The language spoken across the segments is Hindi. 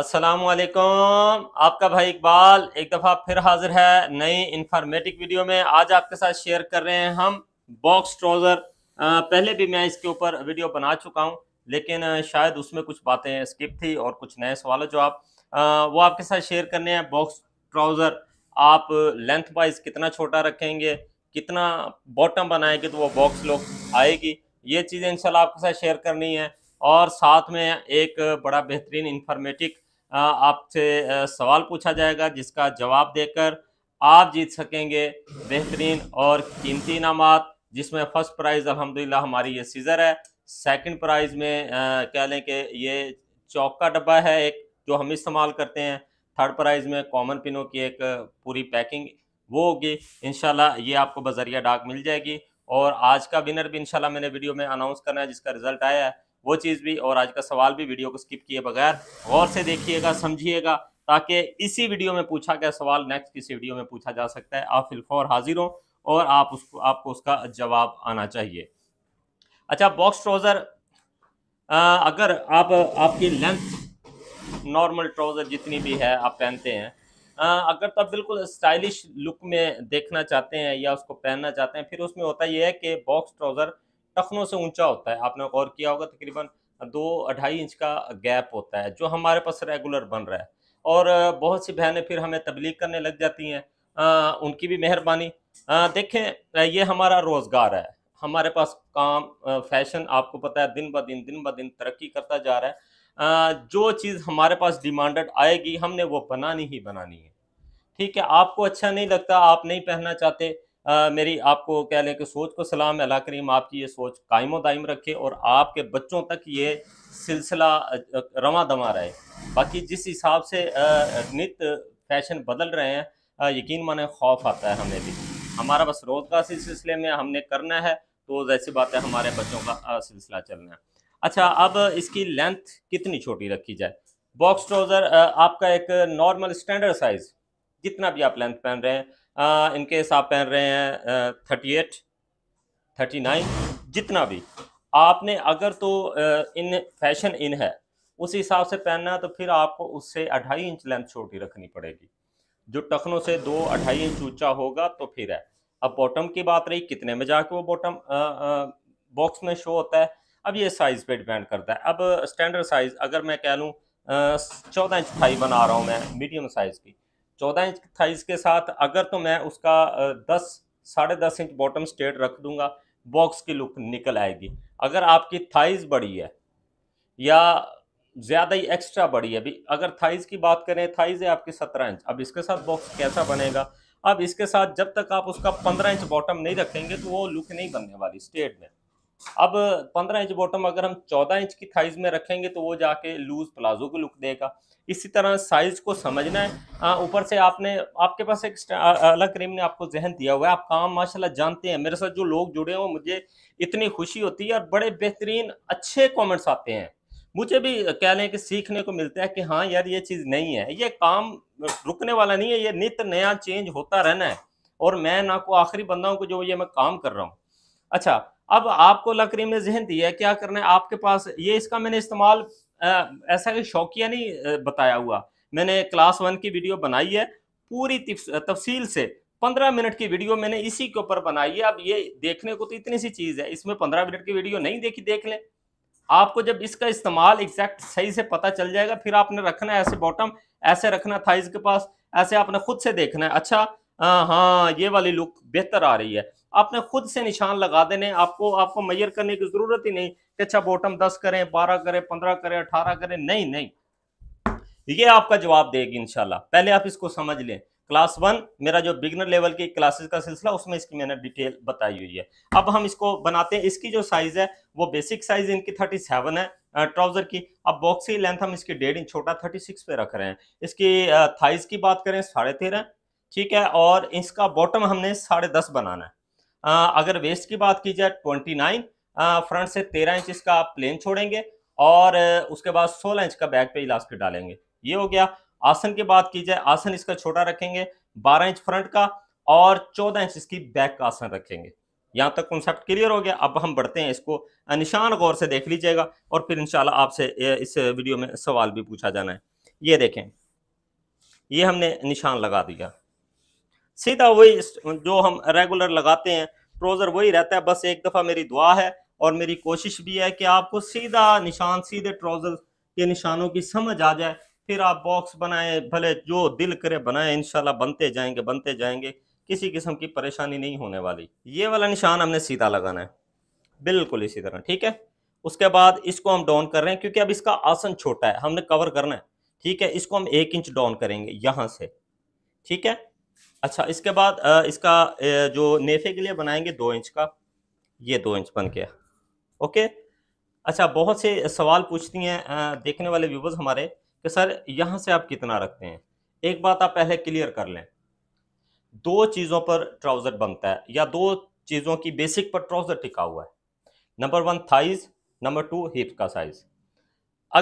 असलम आपका भाई इकबाल एक दफ़ा फिर हाजिर है नई इन्फॉर्मेटिक वीडियो में आज आपके साथ शेयर कर रहे हैं हम बॉक्स ट्राउज़र पहले भी मैं इसके ऊपर वीडियो बना चुका हूं लेकिन शायद उसमें कुछ बातें स्किप थी और कुछ नए सवाल जो आप वो आपके साथ शेयर करने हैं बॉक्स ट्राउज़र आप लेंथ वाइज कितना छोटा रखेंगे कितना बॉटम बनाएंगे तो वो बॉक्स लोग आएगी ये चीज़ें इनशाला आपके साथ शेयर करनी है और साथ में एक बड़ा बेहतरीन इन्फॉर्मेटिक आपसे सवाल पूछा जाएगा जिसका जवाब देकर आप जीत सकेंगे बेहतरीन और कीमती इनाम जिसमें फर्स्ट प्राइज़ अलहमदिल्ला हमारी ये सीज़र है सेकंड प्राइज़ में आ, लें कि ये चौक का डब्बा है एक जो हम इस्तेमाल करते हैं थर्ड प्राइज़ में कॉमन पिनों की एक पूरी पैकिंग वो होगी इन ये आपको बजरिया डाक मिल जाएगी और आज का विनर भी इनशाला मैंने वीडियो में अनाउंस करना है जिसका रिज़ल्ट आया है वो चीज़ भी और आज का सवाल भी वीडियो को स्किप किए बगैर गौर से देखिएगा समझिएगा ताकि इसी वीडियो में पूछा गया सवाल नेक्स्ट किसी वीडियो में पूछा जा सकता है आप फिलफौर हाजिर हों और आप उसको आपको उसका जवाब आना चाहिए अच्छा बॉक्स ट्राउज़र अगर आप आपकी लेंथ नॉर्मल ट्राउज़र जितनी भी है आप पहनते हैं अगर तो आप बिल्कुल स्टाइलिश लुक में देखना चाहते हैं या उसको पहनना चाहते हैं फिर उसमें होता यह है कि बॉक्स ट्राउज़र टखनों से ऊंचा होता है आपने गौर किया होगा तकरीबन दो अढ़ाई इंच का गैप होता है जो हमारे पास रेगुलर बन रहा है और बहुत सी बहनें फिर हमें तबलीग करने लग जाती हैं उनकी भी मेहरबानी देखें ये हमारा रोज़गार है हमारे पास काम फैशन आपको पता है दिन ब दिन दिन ब दिन तरक्की करता जा रहा है आ, जो चीज़ हमारे पास डिमांडेड आएगी हमने वो बनानी ही बनानी है ठीक है आपको अच्छा नहीं लगता आप नहीं पहनना चाहते आ, मेरी आपको कह लें कि सोच को सलाम अला करीम आपकी ये सोच कायम दायम रखे और आपके बच्चों तक ये सिलसिला रवा दवा रहे बाकी जिस हिसाब से नित फैशन बदल रहे हैं यकीन माने खौफ आता है हमें भी हमारा बस रोज़गार सिलसिले में हमने करना है तो जैसी बात है हमारे बच्चों का सिलसिला चलना है अच्छा अब इसकी लेंथ कितनी छोटी रखी जाए बॉक्स ट्राउज़र आपका एक नॉर्मल स्टैंडर्ड साइज़ जितना भी आप लेंथ पहन रहे हैं आ, इनके हिसाब पहन रहे हैं थर्टी एट थर्टी नाइन जितना भी आपने अगर तो इन फैशन इन है उस हिसाब से पहनना है तो फिर आपको उससे अढ़ाई इंच लेंथ छोटी रखनी पड़ेगी जो टखनों से दो अढ़ाई इंच ऊंचा होगा तो फिर है अब बॉटम की बात रही कितने में जाके वो बॉटम बॉक्स में शो होता है अब ये साइज़ पे डिपेंड करता है अब स्टैंडर्ड साइज़ अगर मैं कह लूँ चौदह इंच थाई बना रहा हूँ मैं मीडियम साइज़ की चौदह इंच थाइज के साथ अगर तो मैं उसका दस साढ़े दस इंच बॉटम स्ट्रेट रख दूंगा बॉक्स की लुक निकल आएगी अगर आपकी थाइज बड़ी है या ज़्यादा ही एक्स्ट्रा बड़ी है अभी अगर थाइज की बात करें थाइज है आपकी सत्रह इंच अब इसके साथ बॉक्स कैसा बनेगा अब इसके साथ जब तक आप उसका पंद्रह इंच बॉटम नहीं रखेंगे तो वो लुक नहीं बनने वाली स्टेट में अब 15 इंच बॉटम अगर हम 14 इंच की थाइज में रखेंगे तो वो जाके लूज प्लाजो को लुक देगा इसी तरह साइज को समझना है ऊपर से आपने आपके पास एक अलग करीम ने आपको जहन दिया हुआ है आप काम माशाल्लाह जानते हैं मेरे साथ जो लोग जुड़े हैं वो मुझे इतनी खुशी होती है और बड़े बेहतरीन अच्छे कॉमेंट्स आते हैं मुझे भी कह लें कि सीखने को मिलता है कि हाँ यार ये चीज़ नहीं है ये काम रुकने वाला नहीं है ये नित्य नया चेंज होता रहना है और मैं ना को आखिरी बंदा हूँ जो ये मैं काम कर रहा हूँ अच्छा अब आपको लकड़ी में जहन दिया है क्या करना है आपके पास ये इसका मैंने इस्तेमाल ऐसा कोई शौकिया नहीं बताया हुआ मैंने क्लास वन की वीडियो बनाई है पूरी तफसील से पंद्रह मिनट की वीडियो मैंने इसी के ऊपर बनाई है अब ये देखने को तो इतनी सी चीज़ है इसमें पंद्रह मिनट की वीडियो नहीं देखी देख लें आपको जब इसका इस्तेमाल एग्जैक्ट सही से पता चल जाएगा फिर आपने रखना है ऐसे बॉटम ऐसे रखना थाइज के पास ऐसे आपने खुद से देखना है अच्छा हाँ ये वाली लुक बेहतर आ रही है आपने खुद से निशान लगा देने आपको आपको मैयर करने की जरूरत ही नहीं कि अच्छा बॉटम दस करें बारह करें पंद्रह करें अठारह करें नहीं नहीं ये आपका जवाब देगी इनशाला पहले आप इसको समझ लें क्लास वन मेरा जो बिगनर लेवल की क्लासेस का सिलसिला उसमें इसकी मैंने डिटेल बताई हुई है अब हम इसको बनाते हैं इसकी जो साइज है वो बेसिक साइज इनकी थर्टी सेवन है ट्राउजर की अब बॉक्स की लेंथ हम इसकी डेढ़ इंच छोटा थर्टी सिक्स पे रख रहे हैं इसकी थाइज की बात करें साढ़े तेरह ठीक है और इसका बॉटम हमने साढ़े दस बनाना है अगर वेस्ट की बात की जाए ट्वेंटी नाइन फ्रंट से तेरह इंच इसका आप प्लेन छोड़ेंगे और उसके बाद सोलह इंच का बैक पे इलास्टिक डालेंगे ये हो गया आसन की बात की जाए आसन इसका छोटा रखेंगे बारह इंच फ्रंट का और चौदह इंच इसकी बैक का आसन रखेंगे यहाँ तक कॉन्सेप्ट क्लियर हो गया अब हम बढ़ते हैं इसको निशान गौर से देख लीजिएगा और फिर इंशाल्लाह आपसे इस वीडियो में सवाल भी पूछा जाना है ये देखें ये हमने निशान लगा दिया सीधा वही जो हम रेगुलर लगाते हैं ट्रोज़र वही रहता है बस एक दफ़ा मेरी दुआ है और मेरी कोशिश भी है कि आपको सीधा निशान सीधे ट्रोज़र के निशानों की समझ आ जाए फिर आप बॉक्स बनाएं भले जो दिल करे बनाए इनशाला बनते जाएंगे बनते जाएंगे किसी किस्म की परेशानी नहीं होने वाली ये वाला निशान हमने सीधा लगाना है बिल्कुल इसी तरह ठीक है उसके बाद इसको हम डाउन कर रहे हैं क्योंकि अब इसका आसन छोटा है हमने कवर करना है ठीक है इसको हम एक इंच डाउन करेंगे यहाँ से ठीक है अच्छा इसके बाद इसका जो नेफे के लिए बनाएंगे दो इंच का ये दो इंच बन गया ओके अच्छा बहुत से सवाल पूछती हैं देखने वाले व्यूवर्स हमारे कि सर यहाँ से आप कितना रखते हैं एक बात आप पहले क्लियर कर लें दो चीज़ों पर ट्राउज़र बनता है या दो चीज़ों की बेसिक पर ट्राउज़र टिका हुआ है number one thighs number two hip का साइज़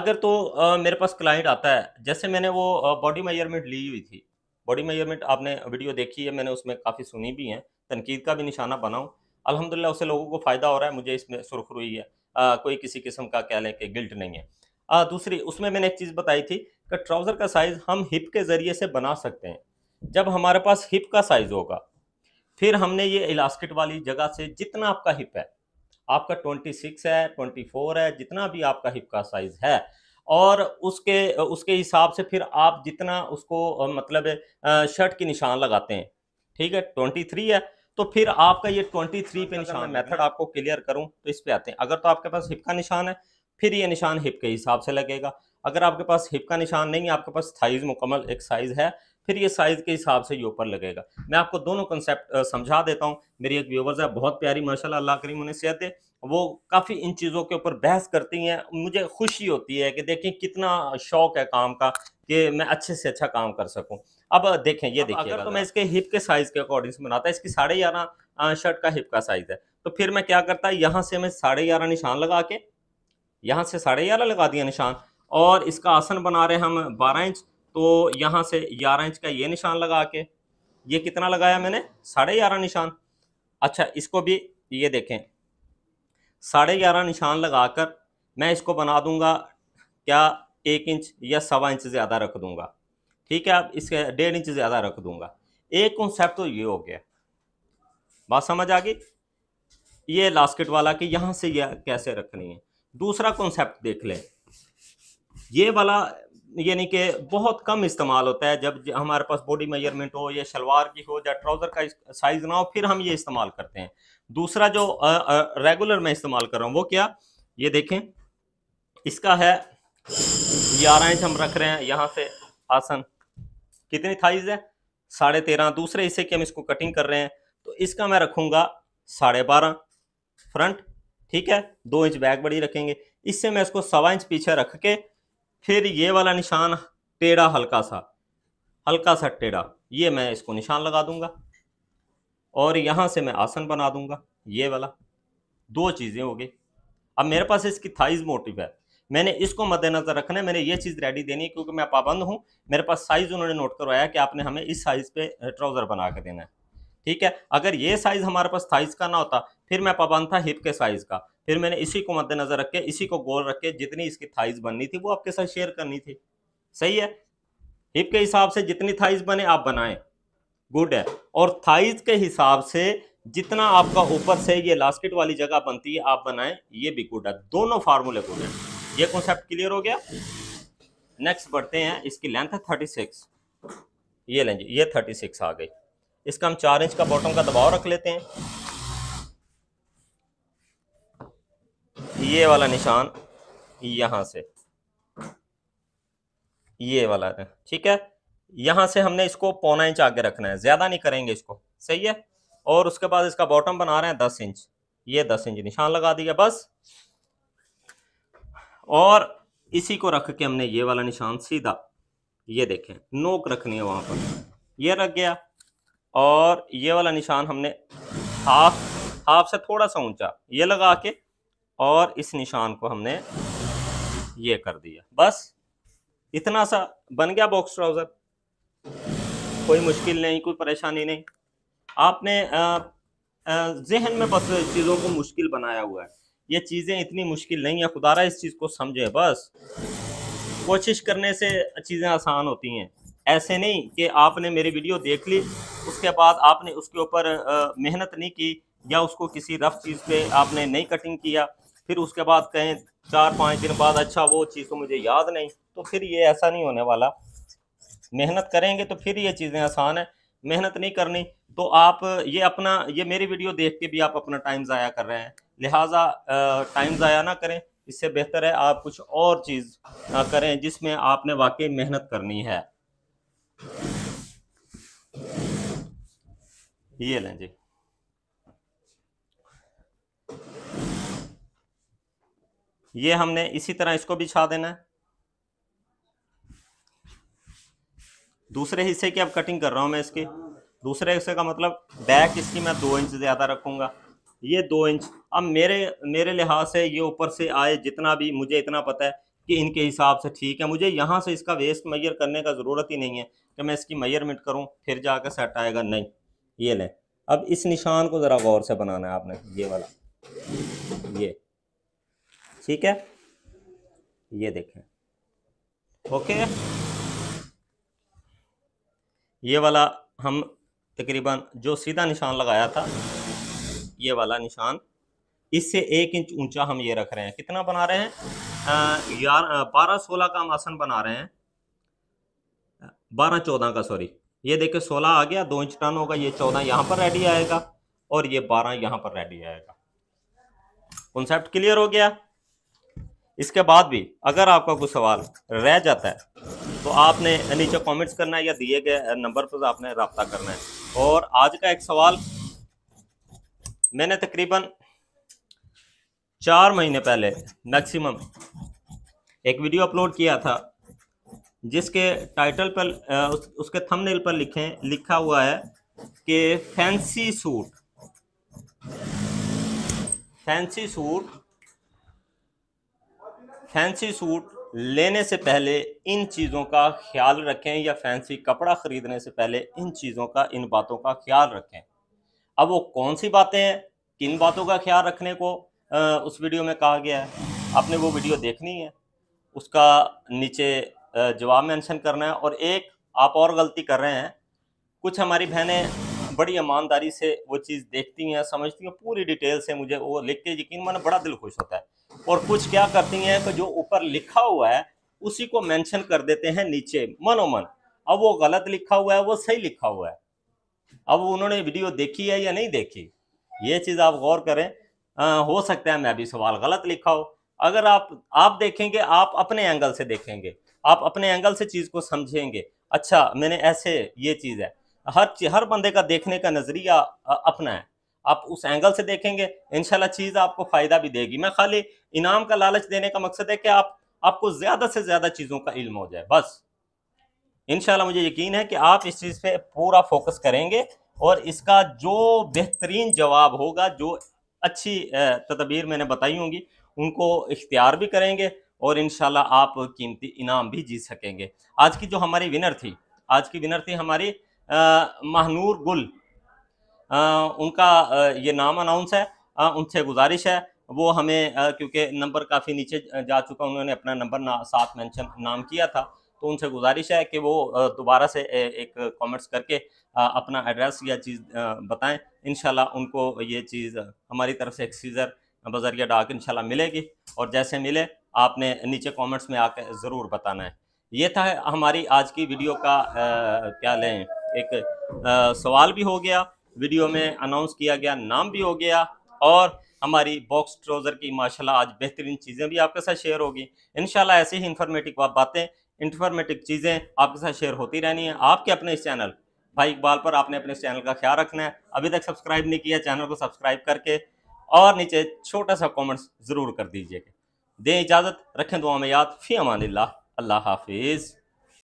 अगर तो आ, मेरे पास क्लाइंट आता है जैसे मैंने वो बॉडी मेजरमेंट ली हुई थी बॉडी मेजरमेंट आपने वीडियो देखी है मैंने उसमें काफ़ी सुनी भी हैं तनकीद का भी निशाना बनाऊँ अलहमदिल्ला उससे लोगों को फ़ायदा हो रहा है मुझे इसमें सुरख रुई है आ, कोई किसी किस्म का कह लें कि गिल्ट नहीं है आ, दूसरी उसमें मैंने एक चीज़ बताई थी कि ट्राउज़र का साइज़ हम हिप के ज़रिए से बना सकते हैं जब हमारे पास हिप का साइज़ होगा फिर हमने ये इलास्किट वाली जगह से जितना आपका हिप है आपका 26 है 24 है जितना भी आपका हिप का साइज़ है और उसके उसके हिसाब से फिर आप जितना उसको मतलब शर्ट की निशान लगाते हैं ठीक है ट्वेंटी थ्री है तो फिर आपका ये ट्वेंटी थ्री पे तो निशान मेथड आपको क्लियर करूं तो इस पे आते हैं अगर तो आपके पास हिप का निशान है फिर ये निशान हिप के हिसाब से लगेगा अगर आपके पास हिप का निशान नहीं है आपके पास थाइज़ मुकम्मल एक साइज है फिर ये साइज के हिसाब से ये ऊपर लगेगा मैं आपको दोनों कंसेप्ट समझा देता हूँ मेरी एक व्यूवर्स है बहुत प्यारी माशाल्लाह अल्लाह करीम उन्हें सेहत दे वो काफ़ी इन चीज़ों के ऊपर बहस करती हैं मुझे खुशी होती है कि देखें कितना शौक है काम का कि मैं अच्छे से अच्छा काम कर सकूं अब देखें ये देखिए अगर तो मैं इसके हिप के साइज़ के अकॉर्डिंग से बनाता है इसकी साढ़े ग्यारह शर्ट का हिप का साइज़ है तो फिर मैं क्या करता यहाँ से मैं साढ़े ग्यारह निशान लगा के यहाँ से साढ़े ग्यारह लगा दिया निशान और इसका आसन बना रहे हम बारह इंच तो यहाँ से ग्यारह इंच का ये निशान लगा के ये कितना लगाया मैंने साढ़े ग्यारह निशान अच्छा इसको भी ये देखें साढ़े ग्यारह निशान लगाकर मैं इसको बना दूंगा क्या एक इंच या सवा इंच ज़्यादा रख दूंगा ठीक है अब इसके डेढ़ इंच ज़्यादा रख दूंगा एक कॉन्सेप्ट तो ये हो गया बात समझ आ गई ये लास्केट वाला कि यहाँ से यह कैसे रखनी है दूसरा कॉन्सेप्ट देख लें ये वाला यानी कि बहुत कम इस्तेमाल होता है जब हमारे पास बॉडी मेजरमेंट हो या शलवार की हो या ट्राउज़र का साइज़ ना हो फिर हम ये इस्तेमाल करते हैं दूसरा जो आ, आ, रेगुलर मैं इस्तेमाल कर रहा हूँ वो क्या ये देखें इसका है ग्यारह इंच हम रख रहे हैं यहाँ से आसन कितनी थाइज है साढ़े तेरह दूसरे हिस्से की हम इसको कटिंग कर रहे हैं तो इसका मैं रखूँगा साढ़े बारह फ्रंट ठीक है दो इंच बैक बड़ी रखेंगे इससे मैं इसको सवा इंच पीछे रख के फिर ये वाला निशान टेढ़ा हल्का सा हल्का सा टेढ़ा ये मैं इसको निशान लगा दूंगा और यहाँ से मैं आसन बना दूंगा ये वाला दो चीज़ें हो गई अब मेरे पास इसकी थाइज मोटिव है मैंने इसको मद्देनजर रखना है मैंने ये चीज़ रेडी देनी है क्योंकि मैं पाबंद हूं मेरे पास साइज़ उन्होंने नोट करवाया कि आपने हमें इस साइज़ पे ट्राउज़र बना के देना है ठीक है अगर ये साइज़ हमारे पास थाइज का ना होता फिर मैं पाबंद था हिप के साइज़ का फिर मैंने इसी को मद्देनजर रख के इसी को गोल रख के जितनी इसकी थाइज बननी थी वो आपके साथ शेयर करनी थी सही है हिप के हिसाब से जितनी थाइज बने आप बनाएं गुड है और थाइज के हिसाब से जितना आपका ऊपर से ये लास्केट वाली जगह बनती है आप बनाएं ये भी गुड है दोनों फार्मूले गुड है ये कॉन्सेप्ट क्लियर हो गया नेक्स्ट बढ़ते हैं इसकी लेंथ है थर्टी सिक्स ये लें ये थर्टी सिक्स आ गई इसका हम चार इंच का बॉटम का दबाव रख लेते हैं ये वाला निशान यहां से ये वाला ठीक है यहां से हमने इसको पौना इंच आगे रखना है ज्यादा नहीं करेंगे इसको सही है और उसके बाद इसका बॉटम बना रहे हैं दस इंच ये दस इंच निशान लगा दिया बस और इसी को रख के हमने ये वाला निशान सीधा ये देखें नोक रखनी है वहां पर ये रख गया और ये वाला निशान हमने हाफ हाफ से थोड़ा सा ऊंचा ये लगा के और इस निशान को हमने ये कर दिया बस इतना सा बन गया बॉक्स ट्राउज़र कोई मुश्किल नहीं कोई परेशानी नहीं आपने जहन में बस चीज़ों को मुश्किल बनाया हुआ है ये चीज़ें इतनी मुश्किल नहीं है खुदारा इस चीज़ को समझे बस कोशिश करने से चीज़ें आसान होती हैं ऐसे नहीं कि आपने मेरी वीडियो देख ली उसके बाद आपने उसके ऊपर मेहनत नहीं की या उसको किसी रफ चीज़ पे आपने नहीं कटिंग किया फिर उसके बाद कहें चार पाँच दिन बाद अच्छा वो चीज़ तो मुझे याद नहीं तो फिर ये ऐसा नहीं होने वाला मेहनत करेंगे तो फिर ये चीज़ें आसान है मेहनत नहीं करनी तो आप ये अपना ये मेरी वीडियो देख के भी आप अपना टाइम ज़ाया कर रहे हैं लिहाजा टाइम ज़ाया ना करें इससे बेहतर है आप कुछ और चीज़ करें जिसमें आपने वाकई मेहनत करनी है ये लें जी ये हमने इसी तरह इसको भी छा देना है दूसरे हिस्से की अब कटिंग कर रहा हूँ मैं इसकी दूसरे हिस्से का मतलब बैक इसकी मैं दो इंच ज़्यादा रखूँगा ये दो इंच अब मेरे मेरे लिहाज से ये ऊपर से आए जितना भी मुझे इतना पता है कि इनके हिसाब से ठीक है मुझे यहाँ से इसका वेस्ट मैयर करने का ज़रूरत ही नहीं है कि मैं इसकी मैयरमेंट करूँ फिर जाकर सेट आएगा नहीं ये लें अब इस निशान को ज़रा गौर से बनाना है आपने ये वाला ये ठीक है ये देखें ओके ये वाला हम तकरीबन जो सीधा निशान लगाया था ये वाला निशान इससे एक इंच ऊंचा हम ये रख रहे हैं कितना बना रहे हैं यार बारह सोलह का हम आसन बना रहे हैं बारह चौदह का सॉरी ये देखिए सोलह आ गया दो इंच टन होगा ये चौदह यहाँ पर रेडी आएगा और ये बारह यहाँ पर रेडी आएगा कॉन्सेप्ट क्लियर हो गया इसके बाद भी अगर आपका कोई सवाल रह जाता है तो आपने नीचे कमेंट्स करना है या दिए गए नंबर पर तो आपने रबता करना है और आज का एक सवाल मैंने तकरीबन चार महीने पहले मैक्सिमम एक वीडियो अपलोड किया था जिसके टाइटल पर उस, उसके थंबनेल पर लिखे लिखा हुआ है कि fancy suit fancy suit fancy suit लेने से पहले इन चीज़ों का ख्याल रखें या फैंसी कपड़ा ख़रीदने से पहले इन चीज़ों का इन बातों का ख्याल रखें अब वो कौन सी बातें हैं किन बातों का ख्याल रखने को आ, उस वीडियो में कहा गया है आपने वो वीडियो देखनी है उसका नीचे जवाब मेंशन करना है और एक आप और गलती कर रहे हैं कुछ हमारी बहनें बड़ी ईमानदारी से वो चीज़ देखती हैं समझती हैं पूरी डिटेल से मुझे वो लिख के यकीन मैंने बड़ा दिल खुश होता है और कुछ क्या करती हैं तो जो ऊपर लिखा हुआ है उसी को मेंशन कर देते हैं नीचे मनोमन अब वो गलत लिखा हुआ है वो सही लिखा हुआ है अब उन्होंने वीडियो देखी है या नहीं देखी ये चीज़ आप गौर करें आ, हो सकता है मैं भी सवाल गलत लिखा हो अगर आप आप देखेंगे आप अपने एंगल से देखेंगे आप अपने एंगल से चीज़ को समझेंगे अच्छा मैंने ऐसे ये चीज़ है हर हर बंदे का देखने का नज़रिया अपना है आप उस एंगल से देखेंगे इनशाला चीज़ आपको फ़ायदा भी देगी मैं खाली इनाम का लालच देने का मकसद है कि आप आपको ज़्यादा से ज़्यादा चीज़ों का इल्म हो जाए बस इनशाला मुझे यकीन है कि आप इस चीज़ पे पूरा फोकस करेंगे और इसका जो बेहतरीन जवाब होगा जो अच्छी तदबीर मैंने बताई होंगी उनको इख्तियार भी करेंगे और इन आप कीमती इनाम भी जीत सकेंगे आज की जो हमारी विनर थी आज की विनर थी हमारी महनूर गुल उनका ये नाम अनाउंस है उनसे गुजारिश है वो हमें क्योंकि नंबर काफ़ी नीचे जा चुका उन्होंने अपना नंबर ना, साथ मेंशन नाम किया था तो उनसे गुजारिश है कि वो दोबारा से एक कमेंट्स करके अपना एड्रेस या चीज़ बताएं इन उनको ये चीज़ हमारी तरफ से एक सीज़र बजरिया डाक इन मिलेगी और जैसे मिले आपने नीचे कमेंट्स में आकर ज़रूर बताना है ये था हमारी आज की वीडियो का क्या लें एक सवाल भी हो गया वीडियो में अनाउंस किया गया नाम भी हो गया और हमारी बॉक्स ट्रोज़र की माशाल्लाह आज बेहतरीन चीज़ें भी आपके साथ शेयर होगी इन ऐसी ही इन्फॉर्मेटिव बातें इन्फॉर्मेटिव चीज़ें आपके साथ शेयर होती रहनी है आपके अपने इस चैनल भाई इकबाल पर आपने अपने इस चैनल का ख्याल रखना है अभी तक सब्सक्राइब नहीं किया चैनल को सब्सक्राइब करके और नीचे छोटा सा कॉमेंट्स ज़रूर कर दीजिएगा दें इजाज़त रखें दुआ में याद फ़ी अमान अल्लाह हाफिज़